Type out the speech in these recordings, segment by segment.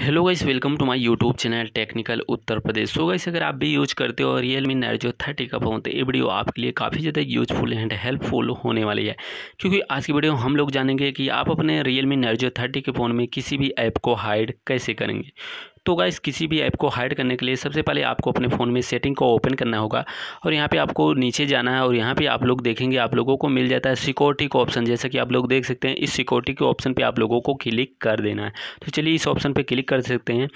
hello guys welcome to my YouTube channel technical Uttar Pradesh so guys अगर आप भी use करते हो रियल मी नर्जो थर्टी का फोन तो ये वीडियो आपके लिए काफ़ी ज़्यादा यूजफुल एंड हेल्पफुल होने वाली है क्योंकि आज की वीडियो हम लोग जानेंगे कि आप अपने रियल मी नर्जो थर्टी के फ़ोन में किसी भी ऐप को हाइड कैसे करेंगे तो गाइस किसी भी ऐप को हाइड करने के लिए सबसे पहले आपको अपने फ़ोन में सेटिंग को ओपन करना होगा और यहाँ पे आपको नीचे जाना है और यहाँ पे आप लोग देखेंगे आप लोगों को मिल जाता है सिक्योरिटी का ऑप्शन जैसा कि आप लोग देख सकते हैं इस सिक्योरिटी के ऑप्शन पर आप लोगों को क्लिक कर देना है तो चलिए इस ऑप्शन पर क्लिक कर सकते हैं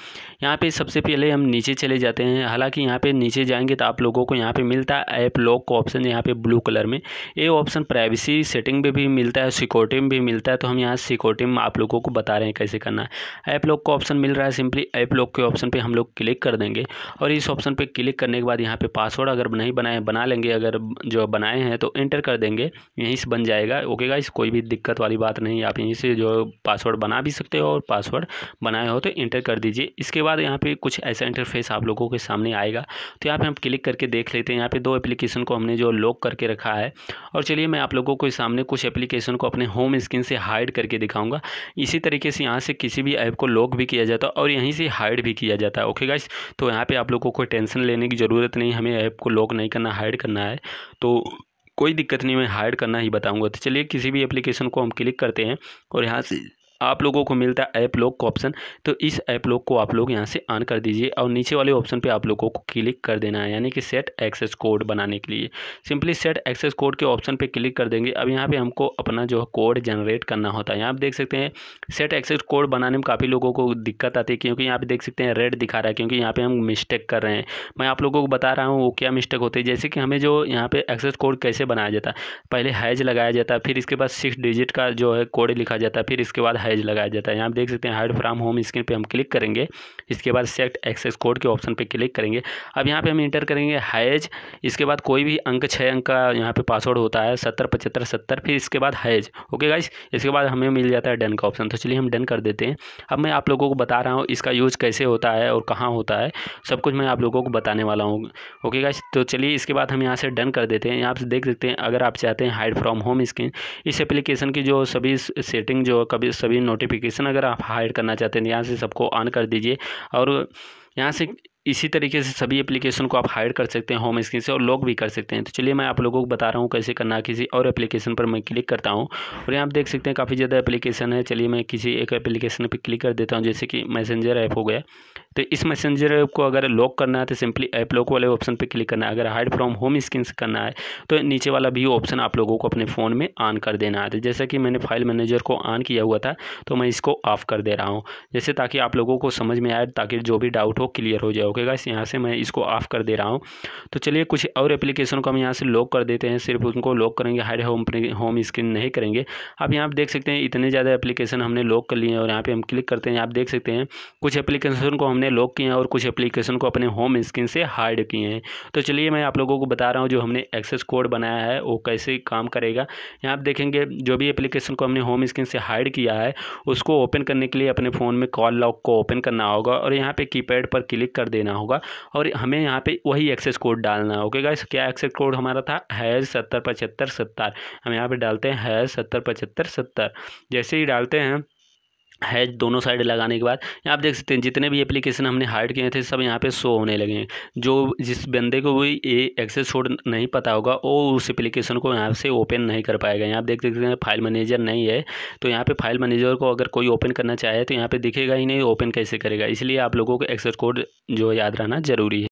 यहाँ पर सबसे पहले हम नीचे चले जाते हैं हालाँकि यहाँ पर नीचे जाएंगे तो आप लोगों को यहाँ पर मिलता है ऐप लॉक का ऑप्शन यहाँ पर ब्लू कलर में ये ऑप्शन प्राइवेसी सेटिंग में भी मिलता है सिक्योरिटी में भी मिलता है तो हम यहाँ सिक्योरिटी में आप लोगों को बता रहे हैं कैसे करना है ऐप लॉक का ऑप्शन मिल रहा है सिंपली ऐप लॉक के ऑप्शन पे हम लोग क्लिक कर देंगे और इस ऑप्शन पे क्लिक करने के बाद यहाँ पे पासवर्ड अगर नहीं बनाए बना लेंगे अगर जो बनाए हैं तो इंटर कर देंगे यहीं से बन जाएगा ओके गाइस कोई भी दिक्कत वाली बात नहीं आप यहीं से जो पासवर्ड बना भी सकते हो और पासवर्ड बनाए हो तो इंटर कर दीजिए इसके बाद यहाँ पर कुछ ऐसा इंटरफेस आप लोगों के सामने आएगा तो यहाँ पर हम क्लिक करके देख लेते हैं यहाँ पर दो एप्लीकेशन को हमने जो लॉक करके रखा है और चलिए मैं आप लोगों के सामने कुछ एप्लीकेशन को अपने होम स्क्रीन से हाइड करके दिखाऊँगा इसी तरीके से यहाँ से किसी भी ऐप को लॉक भी किया जाता है और यहीं से हाइड हाइड भी किया जाता है ओके गाइस तो यहाँ पे आप लोगों को कोई टेंशन लेने की ज़रूरत नहीं हमें ऐप को लॉक नहीं करना हाइड करना है तो कोई दिक्कत नहीं मैं हाइड करना ही बताऊंगा तो चलिए किसी भी एप्लीकेशन को हम क्लिक करते हैं और यहाँ से आप लोगों को मिलता है ऐप लॉक का ऑप्शन तो इस ऐप लॉक को आप लोग यहाँ से ऑन कर दीजिए और नीचे वाले ऑप्शन पे आप लोगों को क्लिक कर देना है यानी कि सेट एक्सेस कोड बनाने के लिए सिंपली सेट एक्सेस कोड के ऑप्शन पे क्लिक कर देंगे अब यहाँ पे हमको अपना जो है कोड जनरेट करना होता है यहाँ आप देख सकते हैं सेट एक्सेस कोड बनाने में काफ़ी लोगों को दिक्कत आती है क्योंकि यहाँ पर देख सकते हैं रेड दिखा रहा है क्योंकि यहाँ पर हम मिस्टेक कर रहे हैं मैं आप लोगों को बता रहा हूँ वो क्या मिस्टेक होते हैं जैसे कि हमें जो यहाँ पर एक्सेस कोड कैसे बनाया जाता है पहले हैज लगाया जाता है फिर इसके बाद सिक्स डिजिट का जो है कोड लिखा जाता है फिर इसके बाद हैज लगाया जाता है यहाँ देख सकते हैं हाइड फ्राम होम स्क्रीन पर हम क्लिक करेंगे इसके बाद सेक्ट एक्सेस कोड के ऑप्शन पर क्लिक करेंगे अब यहाँ पर हम इंटर करेंगे हैज इसके बाद कोई भी अंक छः अंक का यहाँ पर पासवर्ड होता है सत्तर पचहत्तर सत्तर फिर इसके बाद हैज ओके गाइस इसके बाद हमें मिल जाता है डन का ऑप्शन तो चलिए हम डन कर देते हैं अब मैं आप लोगों को बता रहा हूँ इसका यूज़ कैसे होता है और कहाँ होता है सब कुछ मैं आप लोगों को बताने वाला हूँ ओके गाइस तो चलिए इसके बाद हम यहाँ से डन कर देते हैं यहाँ से देख सकते हैं अगर आप चाहते हैं हाइड फ्रॉम होम स्क्रीन इस एप्लीकेशन की जो सभी सेटिंग जो कभी सभी भी नोटिफिकेशन अगर आप हाइड करना चाहते हैं तो यहाँ से सबको ऑन कर दीजिए और यहाँ से इसी तरीके से सभी एप्लीकेशन को आप हाइड कर सकते हैं होम स्क्रीन से और लॉक भी कर सकते हैं तो चलिए मैं आप लोगों को बता रहा हूँ कैसे करना किसी और एप्लीकेशन पर मैं क्लिक करता हूँ और यहाँ आप देख सकते हैं काफ़ी ज़्यादा एप्लीकेशन है चलिए मैं किसी एक एप्लीकेशन पर क्लिक कर देता हूँ जैसे कि मैसेंजर ऐप हो गया तो इस मैसेंजर को अगर लॉक करना है तो सिंपली ऐप लॉक वाले ऑप्शन पर क्लिक करना है अगर हाइड फ्रॉम होम स्क्रीन से करना है तो नीचे वाला भी ऑप्शन आप लोगों को अपने फ़ोन में ऑन कर देना है तो जैसा कि मैंने फाइल मैनेजर को ऑन किया हुआ था तो मैं इसको ऑफ कर दे रहा हूँ जैसे ताकि आप लोगों को समझ में आए ताकि जो भी डाउट हो क्लियर हो जाए ओकेगा यहाँ से मैं इसको ऑफ कर दे रहा हूँ तो चलिए कुछ और एप्लीकेशन को हम यहाँ से लॉक कर देते हैं सिर्फ उनको लॉक करेंगे हाइड होम होम स्क्रीन नहीं करेंगे आप यहाँ देख सकते हैं इतने ज़्यादा एप्लीकेशन हमने लॉक कर लिए हैं और यहाँ पर हम क्लिक करते हैं आप देख सकते हैं कुछ एप्लीकेशन को हमने हमने लॉक किए हैं और कुछ एप्लीकेशन को अपने होम स्क्रीन से हाइड किए हैं तो चलिए मैं आप लोगों को बता रहा हूँ जो हमने एक्सेस कोड बनाया है वो कैसे काम करेगा यहाँ आप देखेंगे जो भी एप्लीकेशन को हमने होम स्क्रीन से हाइड किया है उसको ओपन करने के लिए अपने फ़ोन में कॉल लॉक को ओपन करना होगा और यहाँ पर की पर क्लिक कर देना होगा और हमें यहाँ पर वही एक्सेस कोड डालना होगा क्या एक्सेस कोड हमारा था हैज़ सत्तर पचहत्तर सत्तर हम यहाँ पर डालते हैं हैज़ सत्तर पचहत्तर सत्तर जैसे ही डालते हैं हैज दोनों साइड लगाने के बाद यहाँ आप देख सकते हैं जितने भी एप्लीकेशन हमने हाइड किए थे सब यहाँ पे शो होने लगे हैं जो जिस बंदे को भी ये एक्सेस कोड नहीं पता होगा वो उस एप्लीकेशन को यहाँ से ओपन नहीं कर पाएगा यहाँ आप देख सकते हैं फाइल मैनेजर नहीं है तो यहाँ पे फाइल मैनेजर को अगर कोई ओपन करना चाहे तो यहाँ पर दिखेगा ही नहीं ओपन कैसे करेगा इसलिए आप लोगों को एक्सेस कोड जो याद रहना जरूरी है